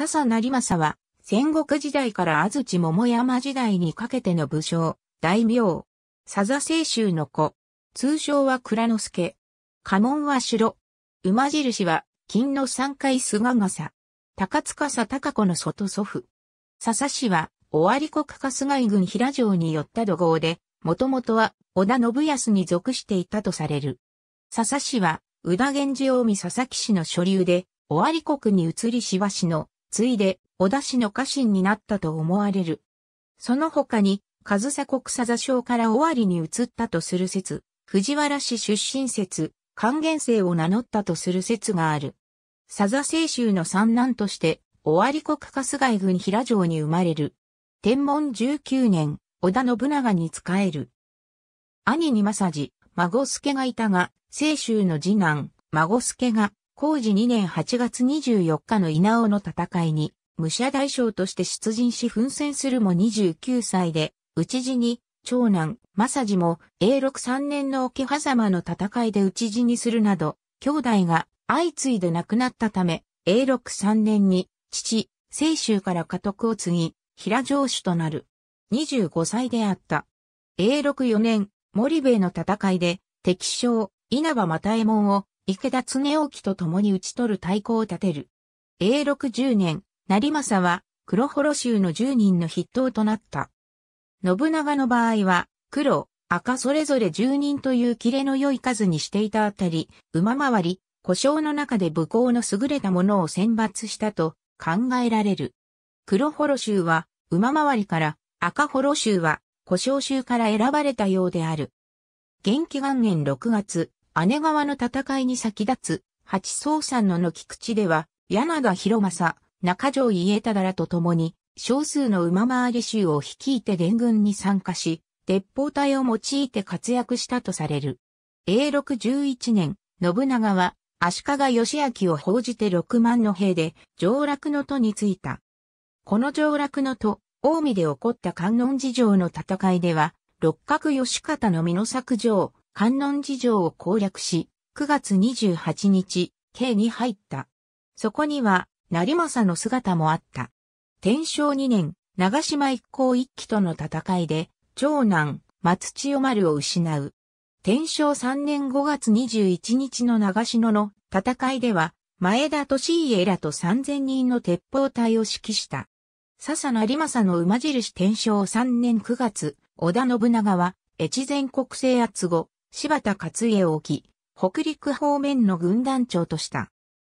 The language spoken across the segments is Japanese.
笹成政は、戦国時代から安土桃山時代にかけての武将、大名、笹清州の子、通称は倉之助。家紋は白。馬印は、金の三回菅笠。高塚佐高子の外祖父。笹氏は、尾張国春日井郡平城に寄った土豪で、もともとは、織田信康に属していたとされる。笹氏は、宇田源氏大見佐々木氏の所流で、尾張国に移りし氏しのついで、小田氏の家臣になったと思われる。その他に、上総国佐座省から尾張に移ったとする説、藤原氏出身説、還元生を名乗ったとする説がある。佐座清州の三男として、尾張国春日井郡平城に生まれる。天文19年、織田信長に仕える。兄に正治、孫助がいたが、清州の次男、孫助が工事2年8月24日の稲尾の戦いに、武者大将として出陣し奮戦するも29歳で、内地に、長男、正治も、永禄3年の桶狭間の戦いで内地にするなど、兄弟が相次いで亡くなったため、永禄3年に、父、清州から家督を継ぎ、平城主となる。25歳であった。永禄4年、森兵衛の戦いで、敵将、稲葉又右衛門を池田恒興と共に討ち取る太鼓を立てる。永禄十0年、成政は黒幌州の10人の筆頭となった。信長の場合は、黒、赤それぞれ10人というキレの良い数にしていたあたり、馬回り、故障の中で武功の優れたものを選抜したと考えられる。黒幌州は馬回りから赤幌州は故障州から選ばれたようである。元気元年6月、姉川の戦いに先立つ、八宗さんのの菊池では、柳田広正、中条家忠らと共に、少数の馬回り衆を率いて連軍に参加し、鉄砲隊を用いて活躍したとされる。永禄11年、信長は、足利義明を報じて6万の兵で、上洛の都に着いた。この上洛の都、近江で起こった観音寺城の戦いでは、六角義方の美濃作城、観音寺城を攻略し、9月28日、京に入った。そこには、成政の姿もあった。天正2年、長島一行一揆との戦いで、長男、松千代丸を失う。天正3年5月21日の長篠の戦いでは、前田利家らと3000人の鉄砲隊を指揮した。笹成政の馬印天正3年9月、織田信長は、越前国政圧後、柴田勝家を置き、北陸方面の軍団長とした。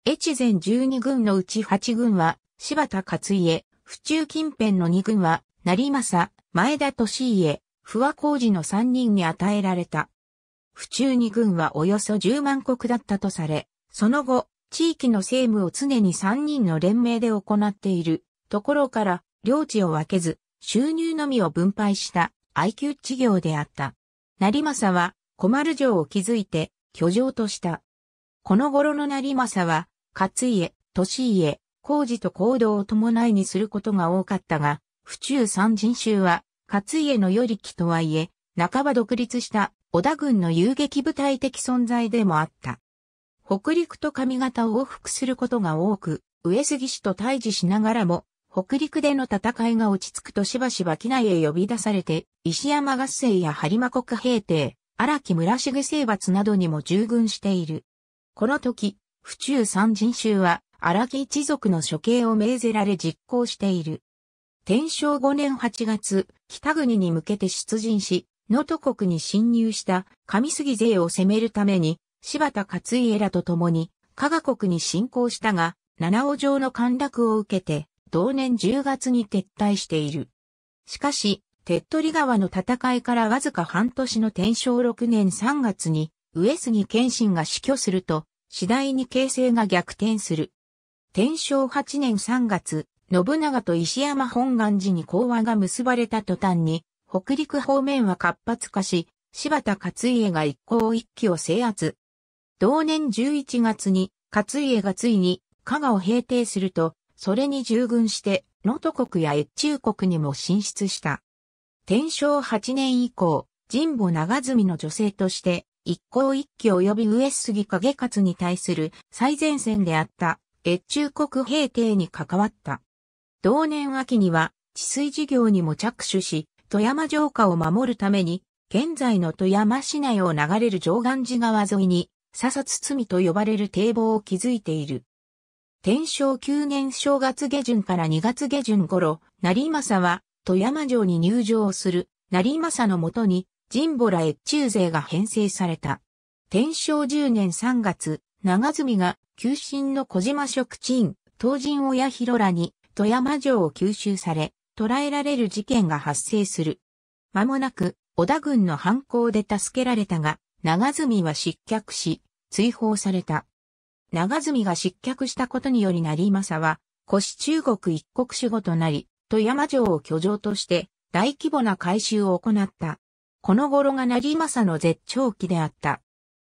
越前12軍のうち8軍は、柴田勝家、府中近辺の2軍は、成政、前田利家、不和工事の3人に与えられた。府中2軍はおよそ10万国だったとされ、その後、地域の政務を常に3人の連名で行っているところから、領地を分けず、収入のみを分配した IQ 事業であった。成政は、小丸城を築いて居城とした。この頃の成政は、勝家、利家、工事と行動を伴いにすることが多かったが、府中三人衆は、勝家の与力とはいえ、半ば独立した織田軍の遊撃部隊的存在でもあった。北陸と上方を往復することが多く、上杉氏と対峙しながらも、北陸での戦いが落ち着くとしばしば機内へ呼び出されて、石山合戦や播磨国平定、荒木村重征伐などにも従軍している。この時、府中三人衆は荒木一族の処刑を命ぜられ実行している。天正5年8月、北国に向けて出陣し、能登国に侵入した上杉勢を攻めるために、柴田勝家らと共に、加賀国に侵攻したが、七尾城の陥落を受けて、同年10月に撤退している。しかし、手っ取り川の戦いからわずか半年の天正6年3月に、上杉謙信が死去すると、次第に形勢が逆転する。天正8年3月、信長と石山本願寺に講和が結ばれた途端に、北陸方面は活発化し、柴田勝家が一向一揆を制圧。同年11月に、勝家がついに、加賀を平定すると、それに従軍して、能登国や越中国にも進出した。天正8年以降、神保長住の女性として、一向一揆及び上杉景勝に対する最前線であった越中国平定に関わった。同年秋には治水事業にも着手し、富山城下を守るために、現在の富山市内を流れる上岸寺川沿いに、笹堤と呼ばれる堤防を築いている。天正9年正月下旬から2月下旬頃、成政は富山城に入城する成政のもとに、神保ら越中勢が編成された。天正10年3月、長住が、旧臣の小島職鎮、東神親広らに、富山城を吸収され、捕らえられる事件が発生する。間もなく、織田軍の反抗で助けられたが、長住は失脚し、追放された。長住が失脚したことにより成政は、腰中国一国主語となり、富山城を居城として大規模な改修を行った。この頃が成政の絶頂期であった。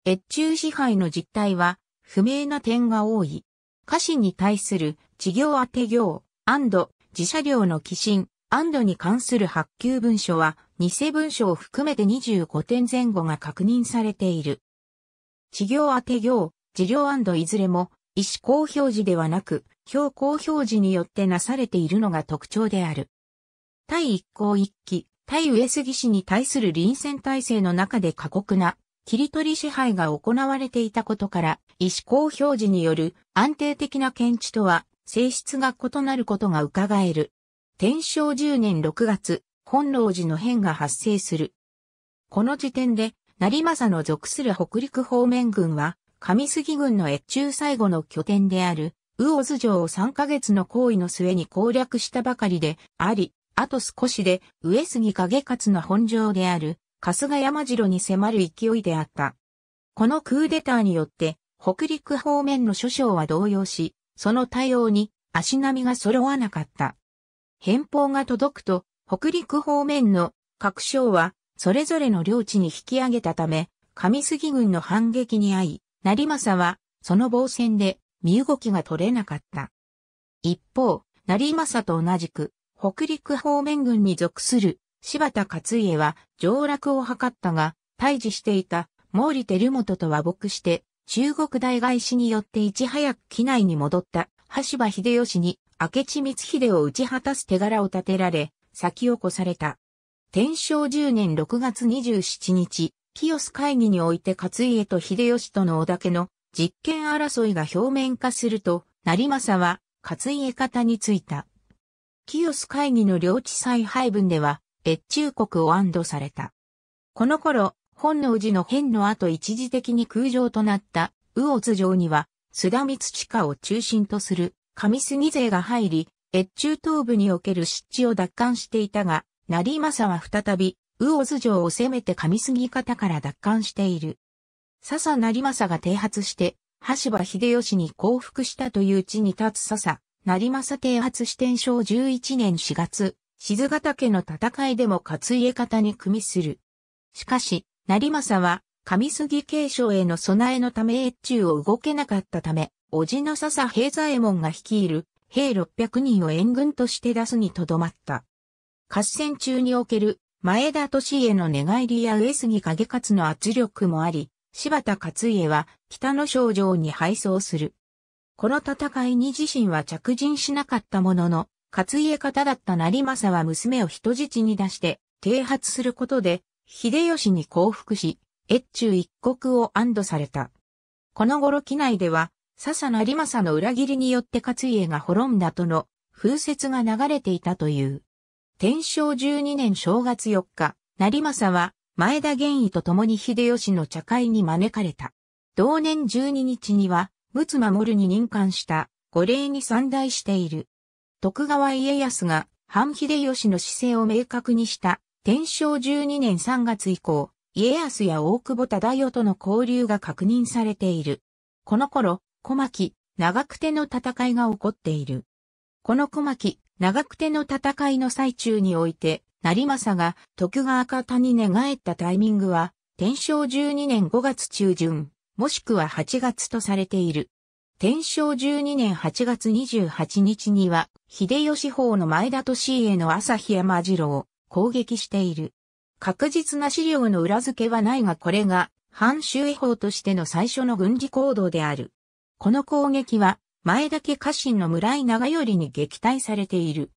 越中支配の実態は不明な点が多い。家臣に対する事業当て業、自社領の寄進、に関する発給文書は偽文書を含めて25点前後が確認されている。事業当て業、事業いずれも意思公表時ではなく、表公表時によってなされているのが特徴である。対一向一揆、対上杉氏に対する臨戦体制の中で過酷な切り取り支配が行われていたことから、意思公表時による安定的な検知とは性質が異なることが伺える。天正10年6月、本能寺の変が発生する。この時点で、成政の属する北陸方面軍は、上杉軍の越中最後の拠点である、魚津城を3ヶ月の行為の末に攻略したばかりであり、あと少しで上杉景勝の本城である、春日山城に迫る勢いであった。このクーデターによって、北陸方面の諸将は動揺し、その対応に足並みが揃わなかった。返報が届くと、北陸方面の各将は、それぞれの領地に引き上げたため、上杉軍の反撃に遭い、成政は、その防戦で、身動きが取れなかった。一方、成政と同じく、北陸方面軍に属する柴田勝家は上落を図ったが、退治していた毛利輝元と和睦して、中国大外史によっていち早く機内に戻った橋場秀吉に明智光秀を打ち果たす手柄を立てられ、先を越された。天正10年6月27日、清ス会議において勝家と秀吉との織田家の実権争いが表面化すると、成政は勝家方についた。清ス会議の領地再配分では、越中国を安堵された。この頃、本能寺の変の後一時的に空城となった右津城には、須田光親を中心とする上杉勢が入り、越中東部における湿地を奪還していたが、成政は再び魚津城を攻めて上杉方から奪還している。笹成政が提発して、橋場秀吉に降伏したという地に立つ笹、成政提発支天正11年4月、静ヶ岳の戦いでも勝家方に組みする。しかし、成政は、上杉継承への備えのため越中を動けなかったため、叔父の笹平左衛門が率いる兵600人を援軍として出すにとどまった。合戦中における前田利家の寝返りや上杉景勝の圧力もあり、柴田勝家は北の省城に敗走する。この戦いに自身は着陣しなかったものの、勝家方だった成政は娘を人質に出して停発することで、秀吉に降伏し、越中一国を安堵された。この頃機内では、笹成政の裏切りによって勝家が滅んだとの風説が流れていたという。天正十二年正月四日、成政は前田玄威と共に秀吉の茶会に招かれた。同年十二日には、陸奥守に任官した五礼に参大している。徳川家康が反秀吉の姿勢を明確にした天正十二年三月以降、家康や大久保忠世との交流が確認されている。この頃、小牧、長久手の戦いが起こっている。この小牧、長久手の戦いの最中において、成政が徳川方に寝返ったタイミングは、天正12年5月中旬、もしくは8月とされている。天正12年8月28日には、秀吉法の前田利家の朝日山次郎、を攻撃している。確実な資料の裏付けはないがこれが、藩周法としての最初の軍事行動である。この攻撃は、前だけ家臣の村井長頼に撃退されている。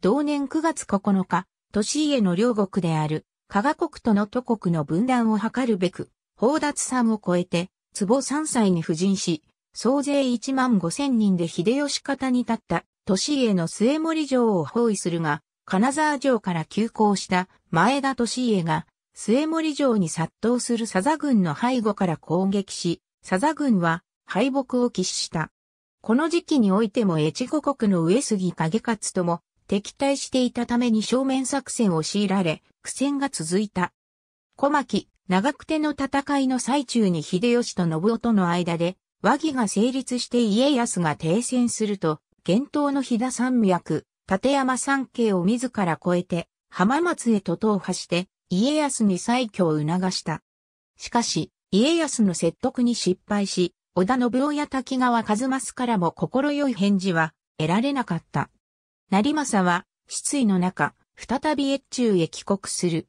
同年9月9日、年家の両国である、加賀国との都国の分断を図るべく、宝達んを超えて、壺3歳に布陣し、総勢1万5千人で秀吉方に立った年家の末森城を包囲するが、金沢城から急行した前田利家が末森城に殺到する佐々軍の背後から攻撃し、佐々軍は敗北を喫した。この時期においても越後国の上杉景勝とも敵対していたために正面作戦を強いられ、苦戦が続いた。小牧、長久手の戦いの最中に秀吉と信夫との間で、和議が成立して家康が停戦すると、源頭の飛騨山脈、立山山系を自ら越えて、浜松へと踏破して、家康に再挙を促した。しかし、家康の説得に失敗し、織田信夫や滝川一正からも心よい返事は得られなかった。成政は失意の中、再び越中へ帰国する。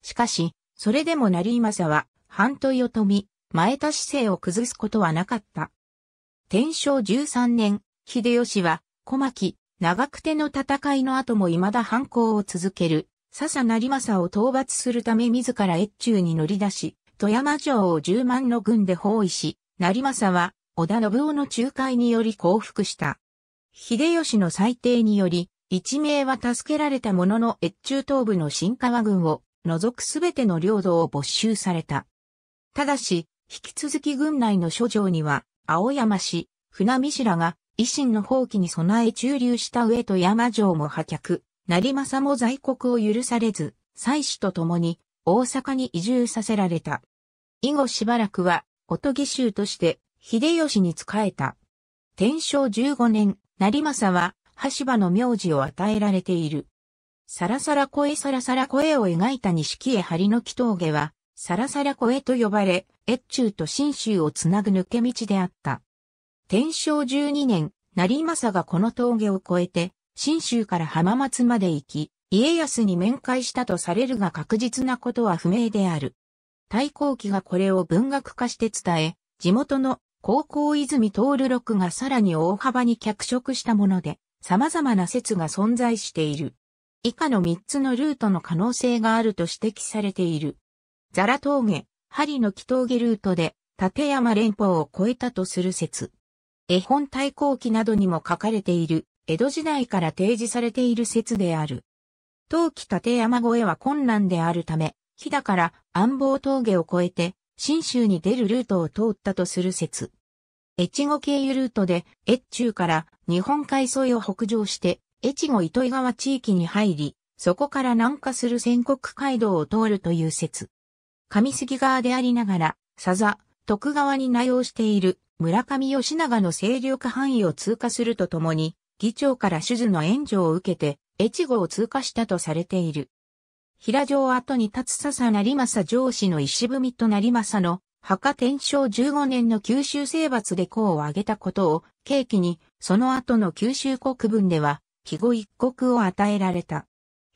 しかし、それでも成政は、半豊を富み、前田姿勢を崩すことはなかった。天正13年、秀吉は、小牧、長久手の戦いの後も未だ反抗を続ける、笹成政を討伐するため自ら越中に乗り出し、富山城を十万の軍で包囲し、成政は、織田信夫の仲介により降伏した。秀吉の裁定により、一命は助けられたものの越中東部の新川軍を除くすべての領土を没収された。ただし、引き続き軍内の諸城には、青山氏、船見氏らが、維新の放棄に備え駐留した上と山城も破却、成政も在国を許されず、妻子と共に大阪に移住させられた。以後しばらくはと義衆として秀吉に仕えた。天正15年、成政は、橋場の名字を与えられている。サラサラ声サラサラ声を描いた錦絵張の木峠は、サラサラ声と呼ばれ、越中と新州をつなぐ抜け道であった。天正12年、成政がこの峠を越えて、新州から浜松まで行き、家康に面会したとされるが確実なことは不明である。対抗期がこれを文学化して伝え、地元の高校泉徹録がさらに大幅に脚色したもので、様々な説が存在している。以下の3つのルートの可能性があると指摘されている。ザラ峠、針の木峠ルートで、立山連峰を越えたとする説。絵本対抗期などにも書かれている、江戸時代から提示されている説である。陶器立山越えは困難であるため、日だから安房峠を越えて、新州に出るルートを通ったとする説。越後経由ルートで、越中から日本海沿いを北上して、越後糸魚川地域に入り、そこから南下する戦国街道を通るという説。上杉川でありながら、佐々、徳川に内容している村上義長の勢力範囲を通過するとともに、議長から手術の援助を受けて、越後を通過したとされている。平城跡に立つ笹成政上司の石踏みと成政の、墓天正15年の九州征伐で功を挙げたことを、契機に、その後の九州国分では、肥後一国を与えられた。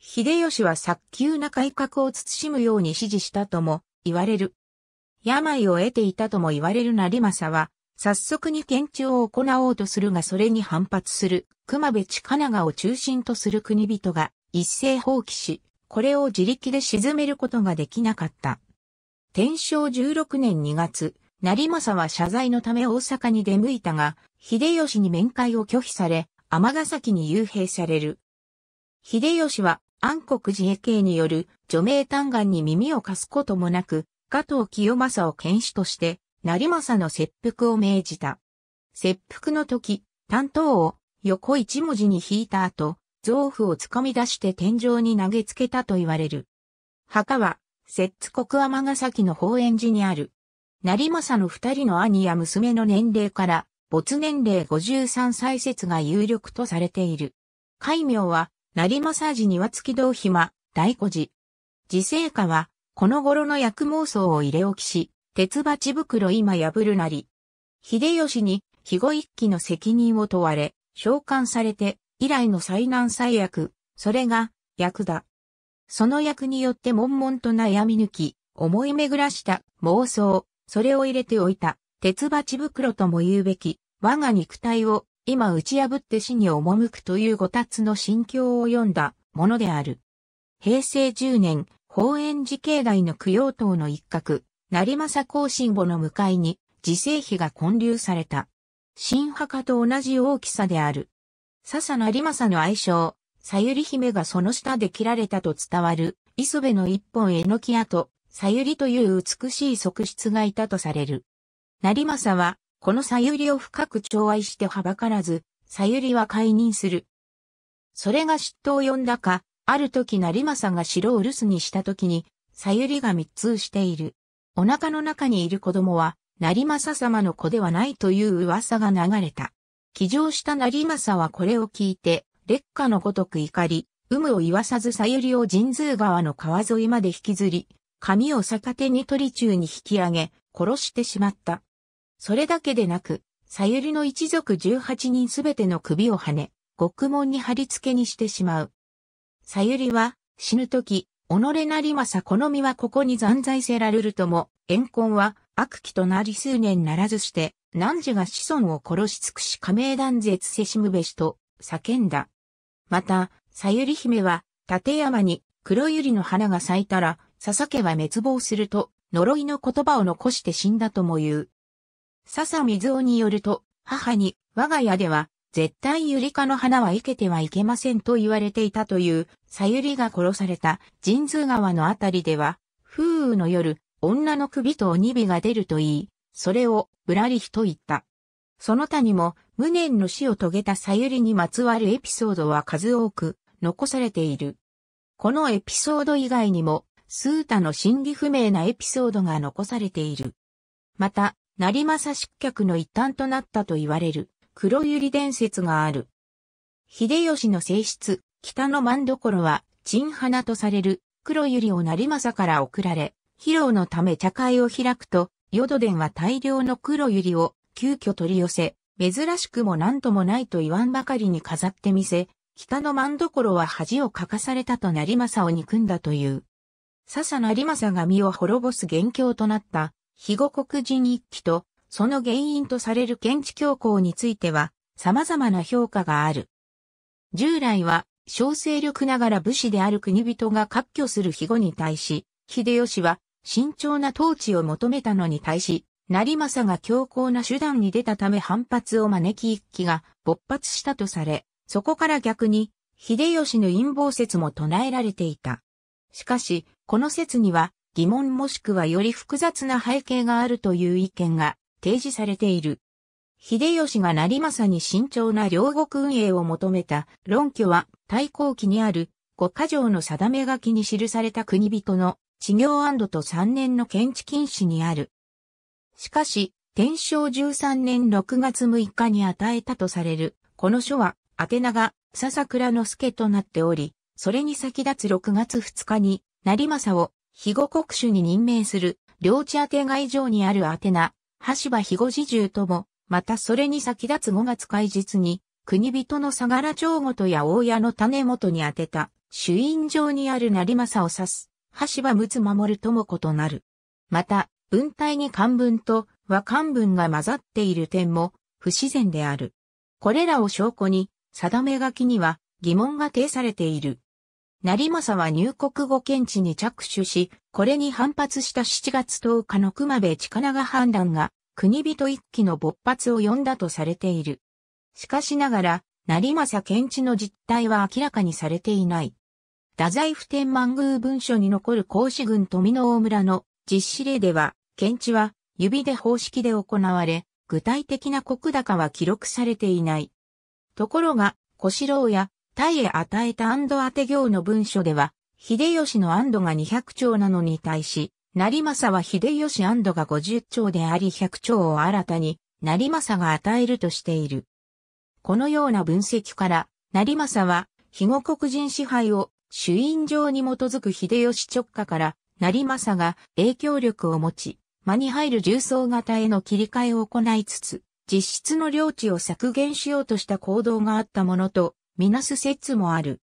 秀吉は早急な改革を慎むように指示したとも言われる。病を得ていたとも言われる成政は、早速に検知を行おうとするがそれに反発する熊部奈川を中心とする国人が一斉放棄し、これを自力で沈めることができなかった。天正16年2月、成政は謝罪のため大阪に出向いたが、秀吉に面会を拒否され、ヶ崎に幽閉される。秀吉は暗黒自衛系による除名嘆願に耳を貸すこともなく、加藤清正を検視として、成政の切腹を命じた。切腹の時、担当を横一文字に引いた後、臓腑をつかみ出して天井に投げつけたと言われる。墓は、摂津国尼崎の法円寺にある。成政の二人の兄や娘の年齢から、没年齢53歳説が有力とされている。戒名は、成政寺庭月堂暇、大古寺。自生家は、この頃の薬妄想を入れ置きし、鉄鉢袋今破るなり。秀吉に、肥後一揆の責任を問われ、召喚されて、以来の災難災悪、それが、役だ。その役によって悶々と悩み抜き、思い巡らした妄想、それを入れておいた、鉄鉢袋とも言うべき、我が肉体を今打ち破って死に赴くという五達の心境を読んだものである。平成10年、法円寺境内の供養塔の一角、成政孝信墓の向かいに、自生碑が建立された。新墓と同じ大きさである。笹有政の愛称、さゆり姫がその下で切られたと伝わる、磯部の一本えのき屋と、さゆりという美しい側室がいたとされる。成政は、このさゆりを深く寵愛してはばからず、さゆりは解任する。それが嫉妬を呼んだか、ある時成政が城を留守にした時に、さゆりが密通している。お腹の中にいる子供は、成政様の子ではないという噂が流れた。騎乗した成政はこれを聞いて、劣化のごとく怒り、有無を言わさずさゆりを神通川の川沿いまで引きずり、髪を逆手に取り中に引き上げ、殺してしまった。それだけでなく、さゆりの一族18人すべての首をはね、獄門に貼り付けにしてしまう。さゆりは、死ぬ時、己なりまさこの身はここに残在せられるとも、怨恨は悪鬼となり数年ならずして、汝が子孫を殺し尽くし仮名断絶せしむべしと叫んだ。また、さゆり姫は、立山に黒百合の花が咲いたら、笹家は滅亡すると、呪いの言葉を残して死んだとも言う。笹水尾によると、母に、我が家では、絶対ゆりかの花は生けてはいけませんと言われていたという、さゆりが殺された神通川のあたりでは、風雨の夜、女の首と鬼火が出るといい、それを、ぶらりひと言った。その他にも、無念の死を遂げたさゆりにまつわるエピソードは数多く、残されている。このエピソード以外にも、スータの真偽不明なエピソードが残されている。また、成政失脚の一端となったと言われる、黒百合伝説がある。秀吉の正室、北の万所は、陳花とされる、黒百合を成政から送られ、披露のため茶会を開くと、ヨドデンは大量の黒百合を急遽取り寄せ、珍しくも何ともないと言わんばかりに飾ってみせ、北の万所は恥をかかされたと成政を憎んだという。笹成政が身を滅ぼす元凶となった、肥後国人一揆と、その原因とされる検地教皇については、様々な評価がある。従来は、小勢力ながら武士である国人が割拠する肥後に対し、秀吉は慎重な統治を求めたのに対し、成政が強硬な手段に出たため反発を招き一揆が勃発したとされ、そこから逆に、秀吉の陰謀説も唱えられていた。しかし、この説には疑問もしくはより複雑な背景があるという意見が提示されている。秀吉が成政に慎重な両国運営を求めた論拠は、太閤記にある五箇条の定め書きに記された国人の治業と3年の検知禁止にある。しかし、天正13年6月6日に与えたとされる、この書は、宛名が、笹倉之助となっており、それに先立つ6月2日に、成政を、肥後国主に任命する、領地宛以上にある宛名、橋場肥後侍従とも、またそれに先立つ5月開日に、国人の相良長ごとや大屋の種元に宛てた、主因上にある成政を指す。橋場陸奥守ともとなる。また、文体に漢文と和漢文が混ざっている点も不自然である。これらを証拠に、定め書きには疑問が呈されている。成政は入国後検知に着手し、これに反発した7月10日の熊部力長判断が、国人一揆の勃発を呼んだとされている。しかしながら、成政検知の実態は明らかにされていない。太宰府天満宮文書に残る孔子軍富野大村の実施例では、検知は指で方式で行われ、具体的な国高は記録されていない。ところが、小四郎や大へ与えた安堵当て行の文書では、秀吉の安堵が200兆なのに対し、成政は秀吉安堵が50兆であり100兆を新たに、成政が与えるとしている。このような分析から、成政は、肥後国人支配を主因状に基づく秀吉直下から、成政が影響力を持ち、間に入る重層型への切り替えを行いつつ、実質の領地を削減しようとした行動があったものと、みなす説もある。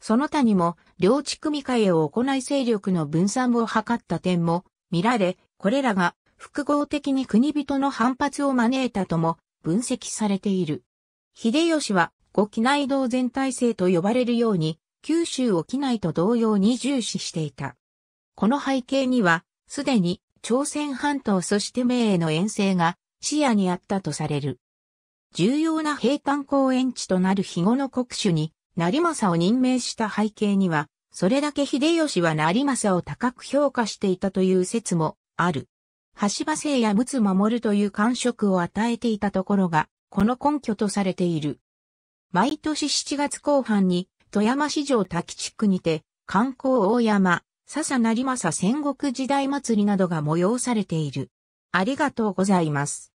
その他にも、領地組み替えを行い勢力の分散を図った点も、見られ、これらが複合的に国人の反発を招いたとも分析されている。秀吉は、ご機内道全体制と呼ばれるように、九州沖内と同様に重視していた。この背景には、すでに朝鮮半島そして明への遠征が視野にあったとされる。重要な平坦公園地となる日後の国主に、成政を任命した背景には、それだけ秀吉は成政を高く評価していたという説もある。橋場生や陸奥守という感触を与えていたところが、この根拠とされている。毎年7月後半に富山市場滝地区にて、観光大山、笹成正戦国時代祭りなどが催されている。ありがとうございます。